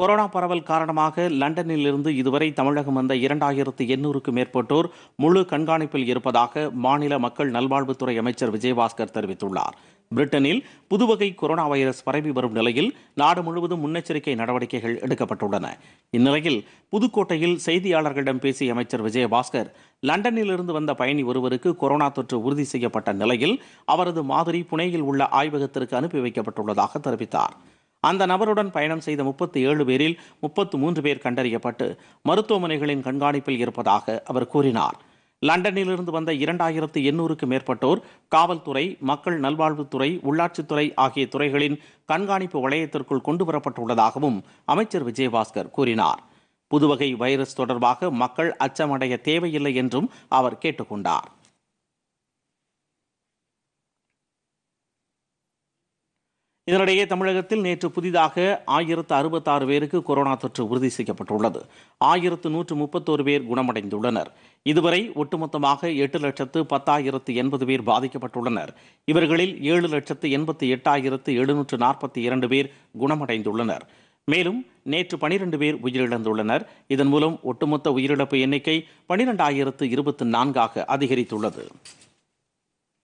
corona பரவல் காரணமாக லண்டனில் இருந்து இதுவரை தமிழகம் வந்த இரண்டாயிரத்து எண்ணூறுக்கும் மேற்பட்டோர் முழு கண்காணிப்பில் இருப்பதாக மாநில மக்கள் நல்வாழ்வுத்துறை அமைச்சர் விஜயபாஸ்கர் தெரிவித்துள்ளார் பிரிட்டனில் புதுவகை கொரோனா வைரஸ் பரவி வரும் நிலையில் நாடு முழுவதும் முன்னெச்சரிக்கை நடவடிக்கைகள் எடுக்கப்பட்டுள்ளன இந்நிலையில் புதுக்கோட்டையில் செய்தியாளர்களிடம் பேசிய அமைச்சர் விஜயபாஸ்கர் லண்டனிலிருந்து வந்த பயணி ஒருவருக்கு கொரோனா தொற்று உறுதி செய்யப்பட்ட நிலையில் அவரது மாதிரி புனேயில் உள்ள ஆய்வகத்திற்கு அனுப்பி வைக்கப்பட்டுள்ளதாக தெரிவித்தார் அந்த நபருடன் பயணம் செய்த முப்பத்தி ஏழு பேரில் முப்பத்து மூன்று பேர் கண்டறியப்பட்டு மருத்துவமனைகளின் கண்காணிப்பில் இருப்பதாக அவர் கூறினார் லண்டனிலிருந்து வந்த இரண்டாயிரத்து எண்ணூறுக்கு மேற்பட்டோர் காவல்துறை மக்கள் நல்வாழ்வுத்துறை உள்ளாட்சித்துறை ஆகிய துறைகளின் கண்காணிப்பு வளையத்திற்குள் கொண்டு வரப்பட்டுள்ளதாகவும் அமைச்சர் விஜயபாஸ்கர் கூறினார் புதுவகை வைரஸ் தொடர்பாக மக்கள் அச்சமடைய தேவையில்லை என்றும் அவர் கேட்டுக்கொண்டார் இதனிடையே தமிழகத்தில் நேற்று புதிதாக ஆயிரத்து அறுபத்தாறு பேருக்கு கொரோனா தொற்று உறுதி செய்யப்பட்டுள்ளது ஆயிரத்து நூற்று முப்பத்தோரு பேர் குணமடைந்துள்ளனர் இதுவரை ஒட்டுமொத்தமாக எட்டு லட்சத்து பத்தாயிரத்து எண்பது பேர் பாதிக்கப்பட்டுள்ளனர் இவர்களில் ஏழு லட்சத்து எண்பத்தி எட்டாயிரத்து எழுநூற்று நாற்பத்தி இரண்டு பேர் குணமடைந்துள்ளனர் மேலும் நேற்று பனிரெண்டு பேர் உயிரிழந்துள்ளனர் இதன் மூலம் ஒட்டுமொத்த உயிரிழப்பு எண்ணிக்கை பனிரெண்டாயிரத்து இருபத்தி நான்காக அதிகரித்துள்ளது